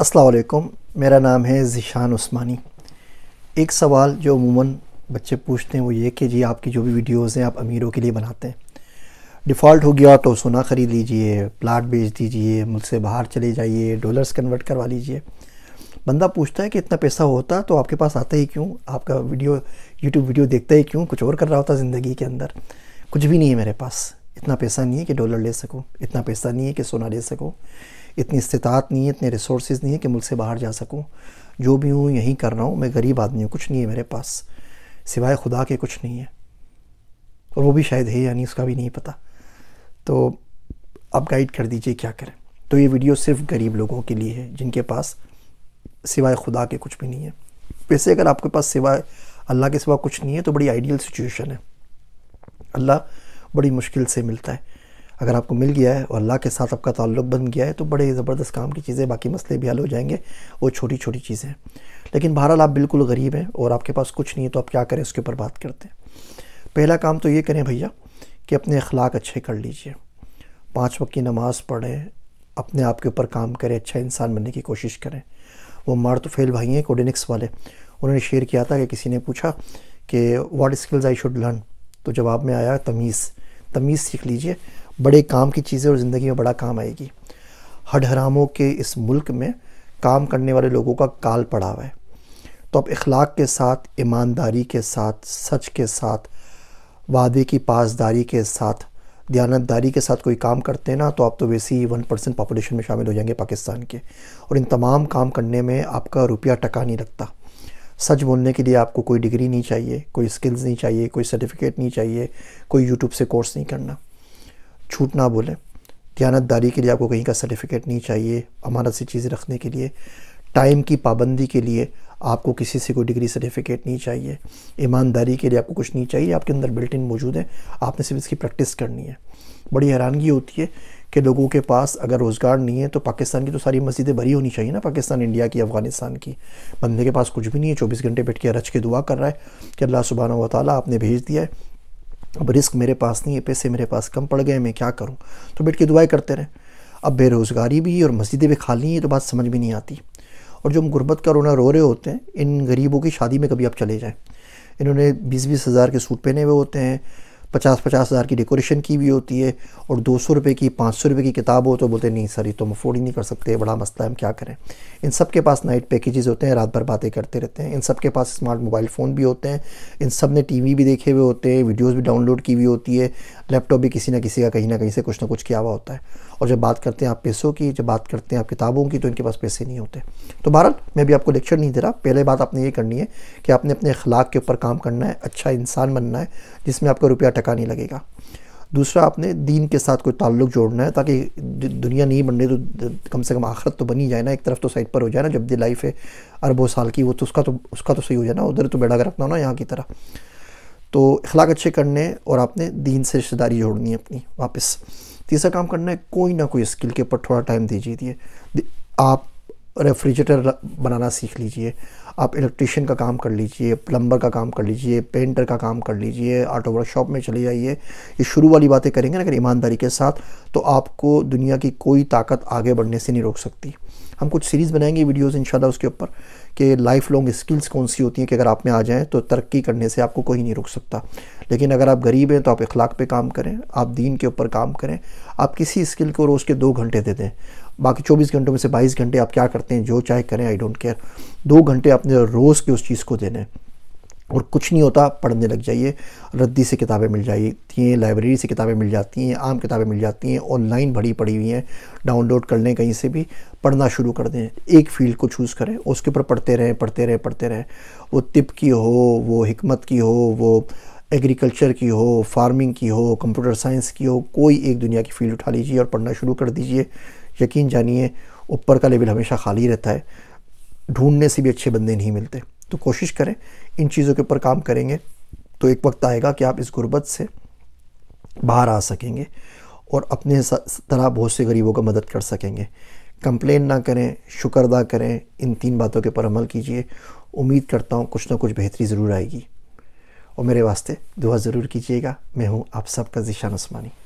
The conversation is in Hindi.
असलकुम मेरा नाम है ज़िशान उस्मानी एक सवाल जो अमूमन बच्चे पूछते हैं वो ये कि जी आपकी जो भी वीडियोस हैं आप अमीरों के लिए बनाते हैं डिफ़ॉल्ट हो गया तो सोना ख़रीद लीजिए प्लाट बेच दीजिए मुल्क से बाहर चले जाइए डॉलर्स कन्वर्ट करवा लीजिए बंदा पूछता है कि इतना पैसा होता तो आपके पास आता ही क्यों आपका वीडियो यूट्यूब वीडियो देखता ही क्यों कुछ और कर रहा होता ज़िंदगी के अंदर कुछ भी नहीं है मेरे पास इतना पैसा नहीं है कि डॉलर ले सको इतना पैसा नहीं है कि सोना ले सको इतनी इस्तात नहीं है इतने रिसोर्स नहीं है कि मुल्क से बाहर जा सकूँ जो भी हूँ यहीं कर रहा हूँ मैं गरीब आदमी हूँ कुछ नहीं है मेरे पास सिवाय खुदा के कुछ नहीं है और वो भी शायद है या नहीं उसका भी नहीं पता तो आप गाइड कर दीजिए क्या करें तो ये वीडियो सिर्फ गरीब लोगों के लिए है जिनके पास सिवाय खुदा के कुछ भी नहीं है वैसे अगर आपके पास सिवाय अल्लाह के सिवा कुछ नहीं है तो बड़ी आइडियल सिचुएशन है अल्लाह बड़ी मुश्किल से मिलता है अगर आपको मिल गया है और अल्लाह के साथ आपका ताल्लुक बन गया है तो बड़े ज़बरदस्त काम की चीज़ें बाकी मसले भी हल हो जाएंगे वो छोटी छोटी चीज़ें लेकिन बहरहाल आप बिल्कुल गरीब हैं और आपके पास कुछ नहीं है तो आप क्या करें उसके ऊपर बात करते हैं पहला काम तो ये करें भैया कि अपने अखलाक अच्छे कर लीजिए पाँच वक्त की नमाज़ पढ़ें अपने आप के ऊपर काम करें अच्छा इंसान बनने की कोशिश करें वो मार तो फेल भाई हैं कोडिनिक्स वाले उन्होंने शेयर किया था कि किसी ने पूछा कि what skills I should learn तो जवाब में आया तमीज़ तमीज़ सीख लीजिए बड़े काम की चीज़ें और ज़िंदगी में बड़ा काम आएगी हड हरामों के इस मुल्क में काम करने वाले लोगों का काल पड़ा हुआ है तो आप इखलाक के साथ ईमानदारी के साथ सच के साथ वादे की पासदारी के साथ दयानतदारी के साथ कोई काम करते हैं ना तो आप तो वैसे ही वन परसेंट पॉपुलेशन में शामिल हो जाएंगे पाकिस्तान के और इन तमाम काम करने में आपका रुपया टका नहीं लगता सच बोलने के लिए आपको कोई डिग्री नहीं चाहिए कोई स्किल्स नहीं चाहिए कोई सर्टिफिकेट नहीं चाहिए कोई यूट्यूब से कोर्स नहीं करना छूट ना बोलें दयानतदारी के लिए आपको कहीं का सर्टिफिकेट नहीं चाहिए अमानत से चीज़ें रखने के लिए टाइम की पाबंदी के लिए आपको किसी से कोई डिग्री सर्टिफिकेट नहीं चाहिए ईमानदारी के लिए आपको कुछ नहीं चाहिए आपके अंदर बिल्ट इन मौजूद है आपने सिर्फ इसकी प्रैक्टिस करनी है बड़ी हैरानगी होती है कि लोगों के पास अगर रोज़गार नहीं है तो पाकिस्तान की तो सारी मस्जिदें भरी होनी चाहिए ना पाकिस्तान इंडिया की अफ़गानिस्तान की बंदे के पास कुछ भी नहीं है चौबीस घंटे बैठ के रच के दुआ कर रहा है कि अल्लाह सुबहाना व ताली आपने भेज दिया है अब रिस्क मेरे पास नहीं है पैसे मेरे पास कम पड़ गए मैं क्या करूँ तो बैठ के दुआएँ करते रहें अब बेरोज़गारी भी और मस्जिदें भी खाली हैं तो बात समझ में नहीं आती और जो हम गुर्बत का रोना रो रहे होते हैं इन गरीबों की शादी में कभी आप चले जाएँ इन्होंने बीस बीस हज़ार के सूट पहने हुए होते हैं पचास पचास हज़ार की डेकोरेशन की भी होती है और दो सौ रुपये की पाँच सौ रुपये की किताब हो तो बोलते नहीं सर ये तो हम अफोर्ड ही नहीं कर सकते बड़ा मसला है हम क्या करें इन सब के पास नाइट पैकेजेस होते हैं रात भर बातें करते रहते हैं इन सब के पास स्मार्ट मोबाइल फ़ोन भी होते हैं इन सब ने टी भी देखे हुए होते हैं वीडियोज़ भी डाउनलोड की हुई होती है लैपटॉप भी किसी ना किसी का कहीं ना कहीं से कुछ ना कुछ किया हुआ होता है और जब बात करते हैं आप पैसों की जब बात करते हैं आप किताबों की तो इनके पास पैसे नहीं होते तो बहरहाल मैं भी आपको लेक्चर नहीं दे रहा पहले बात आपने ये करनी है कि आपने अपने अखलाक के ऊपर काम करना है अच्छा इंसान बनना है जिसमें आपका रुपया टका नहीं लगेगा दूसरा आपने दीन के साथ कोई ताल्लुक जोड़ना है ताकि दुनिया नहीं बन रही तो कम से कम आखरत तो बनी जाए ना एक तरफ तो साइड पर हो जाए ना जब दी लाइफ है अरबों साल की वो तो उसका तो उसका तो सही हो जाए ना उधर तो बेड़ा कर रखना हो ना यहाँ की तरह तो अखलाक अच्छे करने और आपने दीन से रिश्तेदारी जोड़नी है अपनी वापस तीसरा काम करना है कोई ना कोई स्किल के ऊपर थोड़ा टाइम दीजिए आप रेफ्रिजरेटर बनाना सीख लीजिए आप इलेक्ट्रिशियन का काम कर लीजिए प्लम्बर का काम कर लीजिए पेंटर का काम कर लीजिए ऑटो वर्कशॉप में चले जाइए ये शुरू वाली बातें करेंगे ना अगर ईमानदारी के साथ तो आपको दुनिया की कोई ताकत आगे बढ़ने से नहीं रोक सकती हम कुछ सीरीज़ बनाएंगे वीडियोज़ इन उसके ऊपर कि लाइफ लॉन्ग स्किल्स कौन सी होती हैं कि अगर आप में आ जाएँ तो तरक्की करने से आपको कोई नहीं रोक सकता लेकिन अगर आप गरीब हैं तो आप इखलाक पे काम करें आप दीन के ऊपर काम करें आप किसी स्किल को रोज़ के दो घंटे दे दें बाकी चौबीस घंटों में से बाईस घंटे आप क्या करते हैं जो चाहे करें आई डोंट केयर दो घंटे आपने रोज़ के उस चीज़ को देने और कुछ नहीं होता पढ़ने लग जाइए रद्दी से किताबें मिल जाती हैं लाइब्रेरी से किताबें मिल जाती हैं आम किताबें मिल जाती हैं ऑनलाइन भरी पड़ी हुई हैं डाउनलोड कर लें कहीं से भी पढ़ना शुरू कर दें एक फील्ड को चूज़ करें उसके ऊपर पढ़ते रहें पढ़ते रहें पढ़ते रहें वो तिप की हो वो हमत की हो वो एग्रीकल्चर की हो फार्मिंग की हो कंप्यूटर साइंस की हो कोई एक दुनिया की फील्ड उठा लीजिए और पढ़ना शुरू कर दीजिए यकीन जानिए ऊपर का लेवल हमेशा खाली रहता है ढूंढने से भी अच्छे बंदे नहीं मिलते तो कोशिश करें इन चीज़ों के ऊपर काम करेंगे तो एक वक्त आएगा कि आप इस गुर्बत से बाहर आ सकेंगे और अपने तरह बहुत से गरीबों का मदद कर सकेंगे कंप्लेन ना करें शुक्र अदा करें इन तीन बातों के ऊपर अमल कीजिए उम्मीद करता हूँ कुछ ना कुछ बेहतरी ज़रूर आएगी और मेरे वास्ते दुआ ज़रूर कीजिएगा मैं हूँ आप सबका जिशान उस्मानी